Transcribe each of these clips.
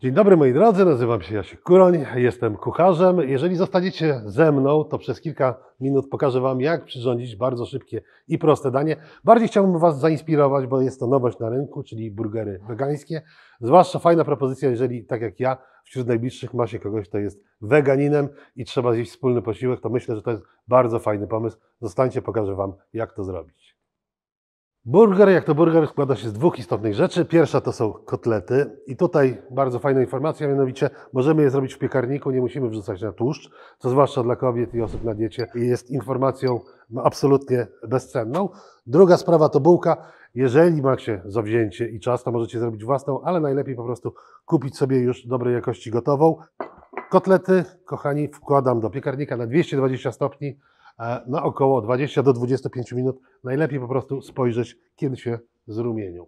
Dzień dobry moi drodzy, nazywam się Jasiek Kuroń, jestem kucharzem. Jeżeli zostaniecie ze mną, to przez kilka minut pokażę Wam, jak przyrządzić bardzo szybkie i proste danie. Bardziej chciałbym Was zainspirować, bo jest to nowość na rynku, czyli burgery wegańskie. Zwłaszcza fajna propozycja, jeżeli tak jak ja, wśród najbliższych ma się kogoś, kto jest weganinem i trzeba zjeść wspólny posiłek, to myślę, że to jest bardzo fajny pomysł. Zostańcie, pokażę Wam, jak to zrobić. Burger, jak to burger, składa się z dwóch istotnych rzeczy. Pierwsza to są kotlety i tutaj bardzo fajna informacja, mianowicie możemy je zrobić w piekarniku, nie musimy wrzucać na tłuszcz, co zwłaszcza dla kobiet i osób na diecie jest informacją absolutnie bezcenną. Druga sprawa to bułka. Jeżeli macie zawzięcie i czas, to możecie zrobić własną, ale najlepiej po prostu kupić sobie już dobrej jakości gotową. Kotlety, kochani, wkładam do piekarnika na 220 stopni na około 20 do 25 minut. Najlepiej po prostu spojrzeć, kiedy się zrumienił.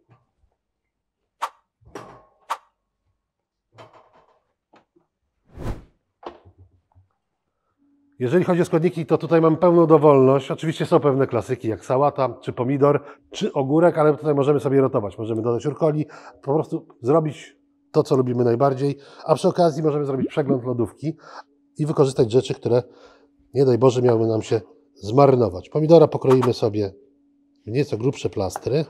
Jeżeli chodzi o składniki, to tutaj mam pełną dowolność. Oczywiście są pewne klasyki, jak sałata, czy pomidor, czy ogórek, ale tutaj możemy sobie rotować. Możemy dodać urkoli, po prostu zrobić to, co lubimy najbardziej, a przy okazji możemy zrobić przegląd lodówki i wykorzystać rzeczy, które nie daj Boże, miałby nam się zmarnować. Pomidora pokroimy sobie w nieco grubsze plastry.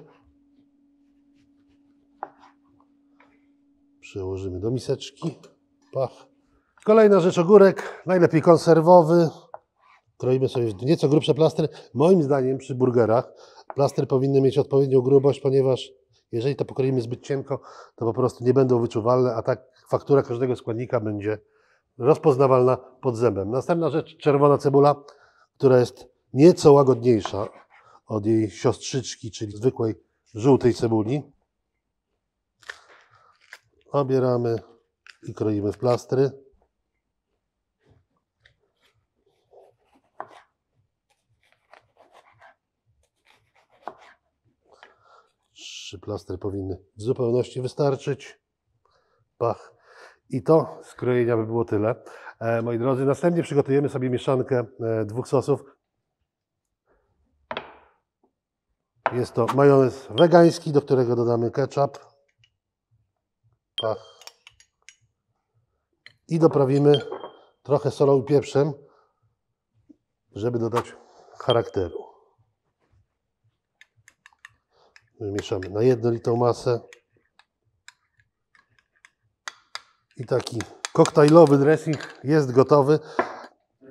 Przyłożymy do miseczki. Pach. Kolejna rzecz, ogórek, najlepiej konserwowy. Kroimy sobie w nieco grubsze plastry. Moim zdaniem przy burgerach plastry powinny mieć odpowiednią grubość, ponieważ jeżeli to pokroimy zbyt cienko, to po prostu nie będą wyczuwalne, a tak faktura każdego składnika będzie rozpoznawalna pod zębem. Następna rzecz, czerwona cebula, która jest nieco łagodniejsza od jej siostrzyczki, czyli zwykłej żółtej cebuli. Obieramy i kroimy w plastry. Trzy plastry powinny w zupełności wystarczyć. Pach i to skrojenia by było tyle. E, moi drodzy, następnie przygotujemy sobie mieszankę e, dwóch sosów. Jest to majonez wegański, do którego dodamy ketchup. Pach. Tak. I doprawimy trochę solą i pieprzem, żeby dodać charakteru. Mieszamy na jednolitą masę. I taki koktajlowy dressing jest gotowy.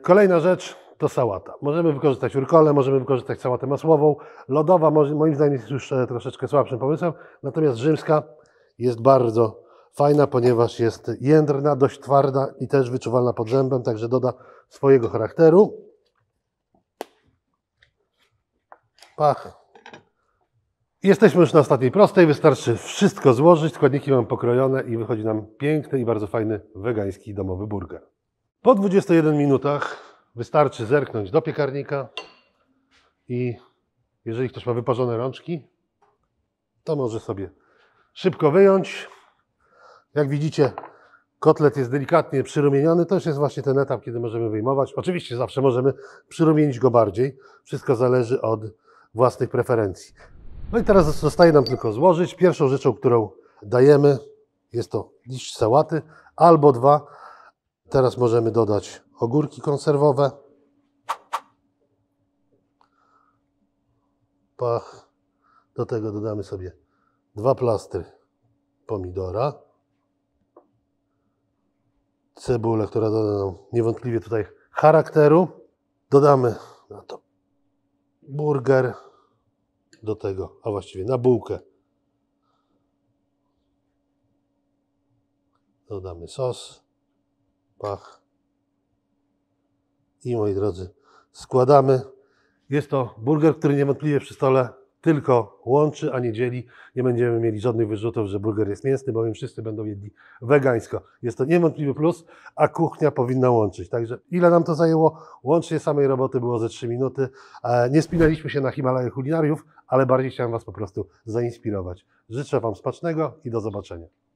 Kolejna rzecz to sałata. Możemy wykorzystać urkole, możemy wykorzystać sałatę masłową. Lodowa moim zdaniem jest już e, troszeczkę słabszym pomysłem, natomiast rzymska jest bardzo fajna, ponieważ jest jędrna, dość twarda i też wyczuwalna pod zębem, także doda swojego charakteru. Pach Jesteśmy już na ostatniej prostej, wystarczy wszystko złożyć, składniki mam pokrojone i wychodzi nam piękny i bardzo fajny wegański domowy burger. Po 21 minutach wystarczy zerknąć do piekarnika i jeżeli ktoś ma wyparzone rączki, to może sobie szybko wyjąć. Jak widzicie, kotlet jest delikatnie przyrumieniony. To już jest właśnie ten etap, kiedy możemy wyjmować. Oczywiście zawsze możemy przyrumienić go bardziej. Wszystko zależy od własnych preferencji. No i teraz zostaje nam tylko złożyć. Pierwszą rzeczą, którą dajemy, jest to liść sałaty albo dwa. Teraz możemy dodać ogórki konserwowe. Pach. Do tego dodamy sobie dwa plastry pomidora. Cebulę, która doda nam niewątpliwie tutaj charakteru. Dodamy na to burger do tego, a właściwie na bułkę. Dodamy sos, pach. I moi drodzy, składamy. Jest to burger, który niewątpliwie przy stole tylko łączy, a nie dzieli. Nie będziemy mieli żadnych wyrzutów, że burger jest mięsny, bowiem wszyscy będą jedli wegańsko. Jest to niewątpliwy plus, a kuchnia powinna łączyć. Także ile nam to zajęło? Łącznie samej roboty było ze 3 minuty. E, nie spinaliśmy się na Himalajach kulinariów, ale bardziej chciałem Was po prostu zainspirować. Życzę Wam smacznego i do zobaczenia.